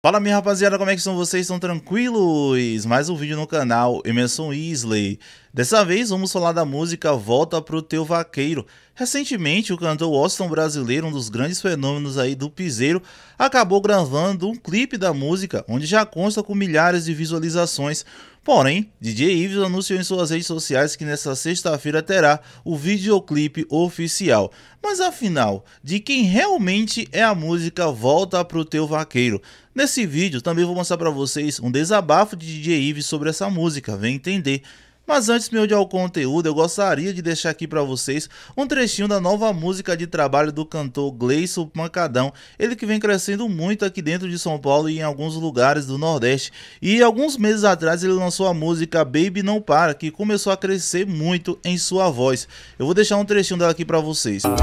Fala minha rapaziada, como é que estão vocês? Estão tranquilos? Mais um vídeo no canal Emerson Weasley. Dessa vez vamos falar da música Volta Pro Teu Vaqueiro. Recentemente o cantor Austin brasileiro, um dos grandes fenômenos aí do piseiro, acabou gravando um clipe da música, onde já consta com milhares de visualizações. Porém, DJ Ives anunciou em suas redes sociais que nesta sexta-feira terá o videoclipe oficial. Mas afinal, de quem realmente é a música Volta Pro Teu Vaqueiro? Nesse vídeo também vou mostrar para vocês um desabafo de DJ Ives sobre essa música, vem entender. Mas antes meu de ao conteúdo, eu gostaria de deixar aqui para vocês um trechinho da nova música de trabalho do cantor Gleison Pancadão, ele que vem crescendo muito aqui dentro de São Paulo e em alguns lugares do Nordeste. E alguns meses atrás ele lançou a música Baby Não Para, que começou a crescer muito em sua voz. Eu vou deixar um trechinho dela aqui para vocês. Não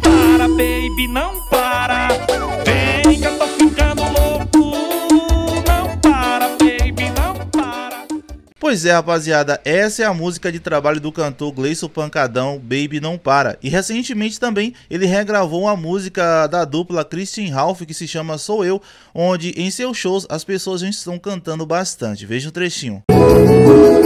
para, baby, não para. Pois é, rapaziada, essa é a música de trabalho do cantor Gleison Pancadão, Baby Não Para. E recentemente também ele regravou a música da dupla Christian Ralph que se chama Sou Eu, onde em seus shows as pessoas estão cantando bastante. Veja um trechinho. Música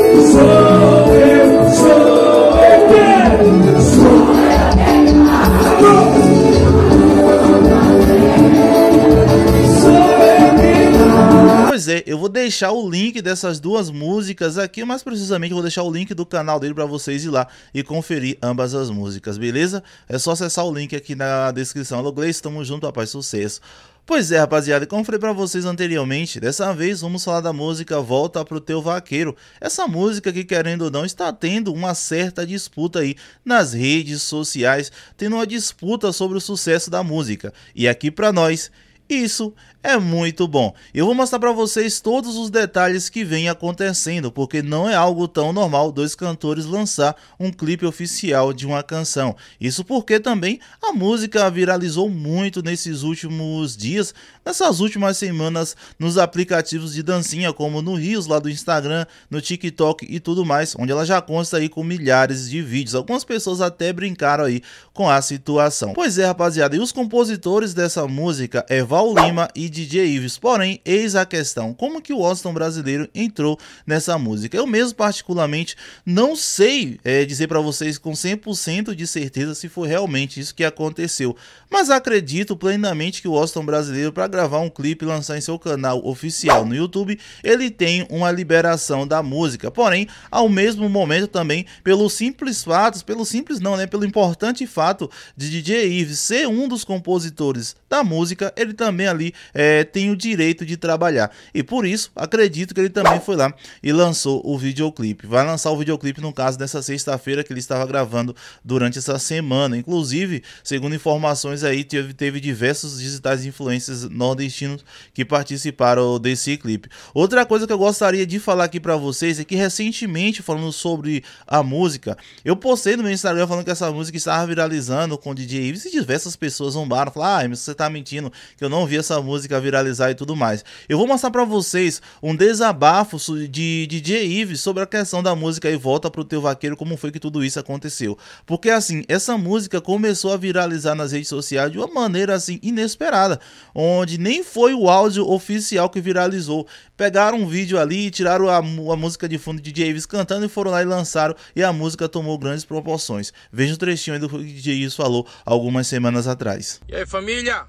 deixar o link dessas duas músicas aqui, mais precisamente vou deixar o link do canal dele para vocês ir lá e conferir ambas as músicas, beleza? É só acessar o link aqui na descrição. Alô Gleice, tamo junto, rapaz, sucesso! Pois é, rapaziada, como falei para vocês anteriormente, dessa vez vamos falar da música Volta pro Teu Vaqueiro. Essa música que, querendo ou não, está tendo uma certa disputa aí nas redes sociais, tendo uma disputa sobre o sucesso da música. E aqui para nós, isso é muito bom. Eu vou mostrar para vocês todos os detalhes que vem acontecendo, porque não é algo tão normal dois cantores lançar um clipe oficial de uma canção. Isso porque também a música viralizou muito nesses últimos dias, nessas últimas semanas nos aplicativos de dancinha como no Rios lá do Instagram, no TikTok e tudo mais, onde ela já consta aí com milhares de vídeos. Algumas pessoas até brincaram aí com a situação. Pois é, rapaziada, e os compositores dessa música é Val Lima e DJ Ives. Porém, eis a questão, como que o Austin brasileiro entrou nessa música? Eu mesmo particularmente não sei é, dizer para vocês com 100% de certeza se foi realmente isso que aconteceu, mas acredito plenamente que o Austin brasileiro para gravar um clipe e lançar em seu canal oficial no YouTube, ele tem uma liberação da música. Porém, ao mesmo momento também, pelo simples fato, pelo simples não, né, pelo importante fato de DJ Ives ser um dos compositores da música, ele também também ali é, tem o direito de trabalhar. E por isso, acredito que ele também foi lá e lançou o videoclipe. Vai lançar o videoclipe no caso dessa sexta-feira que ele estava gravando durante essa semana. Inclusive, segundo informações aí, teve, teve diversos digitais influencers nordestinos que participaram desse clipe. Outra coisa que eu gostaria de falar aqui para vocês é que recentemente, falando sobre a música, eu postei no meu Instagram falando que essa música estava viralizando com o DJ Ives e diversas pessoas zombaram, falaram, ah, você tá mentindo que eu não não vi essa música viralizar e tudo mais. Eu vou mostrar para vocês um desabafo de DJ Ives sobre a questão da música E Volta Pro Teu Vaqueiro, como foi que tudo isso aconteceu. Porque assim, essa música começou a viralizar nas redes sociais de uma maneira assim inesperada, onde nem foi o áudio oficial que viralizou. Pegaram um vídeo ali, tiraram a, a música de fundo de DJ Ives cantando e foram lá e lançaram e a música tomou grandes proporções. Veja o um trechinho do que o DJ Ives falou algumas semanas atrás. E aí, família?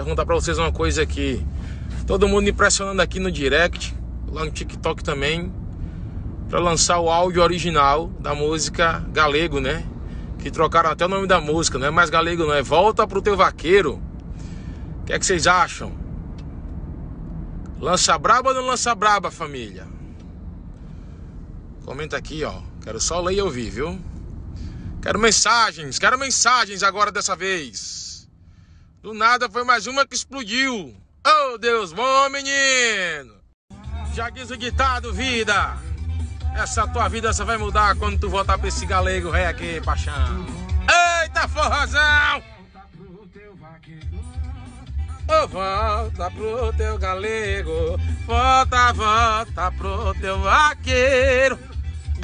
Perguntar para vocês uma coisa aqui. Todo mundo impressionando aqui no direct, lá no TikTok também, para lançar o áudio original da música Galego, né? Que trocaram até o nome da música, não é mais Galego, não é Volta pro teu vaqueiro. O que é que vocês acham? Lança braba ou não lança braba, família? Comenta aqui, ó. Quero só ler e ouvir, viu? Quero mensagens, quero mensagens agora dessa vez. Do nada foi mais uma que explodiu. Oh, Deus bom, menino! Já diz o ditado, vida. Essa tua vida só vai mudar quando tu voltar pra esse galego ré aqui, paixão. Eita, forrozão! Oh, volta pro teu galego, volta, volta pro teu vaqueiro.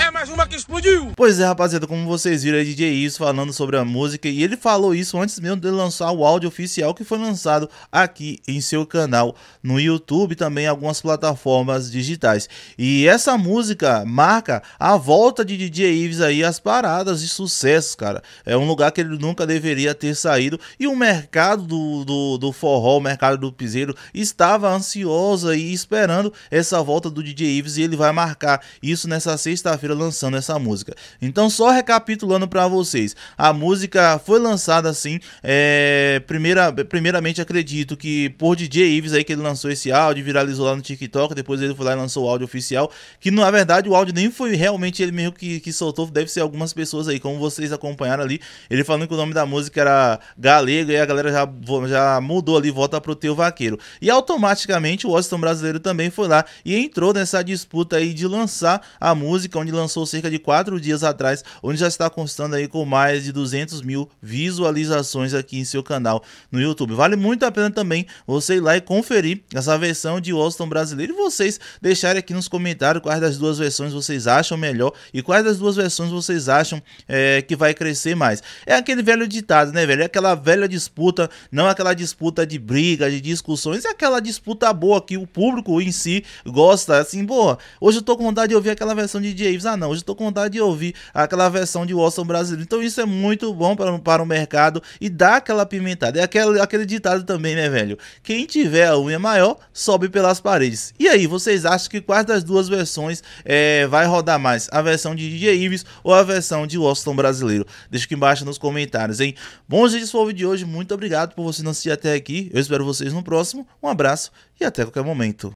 É mais uma que explodiu! Pois é, rapaziada, como vocês viram, é DJ Isso falando sobre a música e ele falou isso antes mesmo de lançar o áudio oficial que foi lançado aqui em seu canal no YouTube e também em algumas plataformas digitais. E essa música marca a volta de DJ Ives aí as paradas de sucesso, cara. É um lugar que ele nunca deveria ter saído e o mercado do, do, do forró, o mercado do piseiro estava ansioso e esperando essa volta do DJ Ives e ele vai marcar isso nessa sexta-feira lançando essa música. Então, só recapitulando para vocês, a música foi lançada assim, é, primeira, primeiramente acredito que por DJ Ives aí que ele lançou esse áudio, viralizou lá no TikTok, depois ele foi lá e lançou o áudio oficial, que na verdade o áudio nem foi realmente ele mesmo que, que soltou, deve ser algumas pessoas aí, como vocês acompanharam ali, ele falando que o nome da música era Galego e a galera já, já mudou ali, volta pro teu vaqueiro. E automaticamente o Washington brasileiro também foi lá e entrou nessa disputa aí de lançar a música, onde lançou lançou cerca de quatro dias atrás, onde já está constando aí com mais de 200 mil visualizações aqui em seu canal no YouTube. Vale muito a pena também você ir lá e conferir essa versão de Austin brasileiro e vocês deixarem aqui nos comentários quais das duas versões vocês acham melhor e quais das duas versões vocês acham é, que vai crescer mais. É aquele velho ditado, né, velho? É aquela velha disputa, não aquela disputa de briga, de discussões, é aquela disputa boa que o público em si gosta. Assim, boa, hoje eu tô com vontade de ouvir aquela versão de James. Ah, ah, não, hoje estou com vontade de ouvir aquela versão de Watson brasileiro. Então isso é muito bom para, para o mercado e dá aquela pimentada. É aquele, aquele ditado também, né, velho? Quem tiver a unha maior, sobe pelas paredes. E aí, vocês acham que quais das duas versões é, vai rodar mais? A versão de DJ Ives ou a versão de Watson brasileiro? Deixa aqui embaixo nos comentários, hein? Bom, gente, esse foi o vídeo de hoje. Muito obrigado por você não assistir até aqui. Eu espero vocês no próximo. Um abraço e até qualquer momento.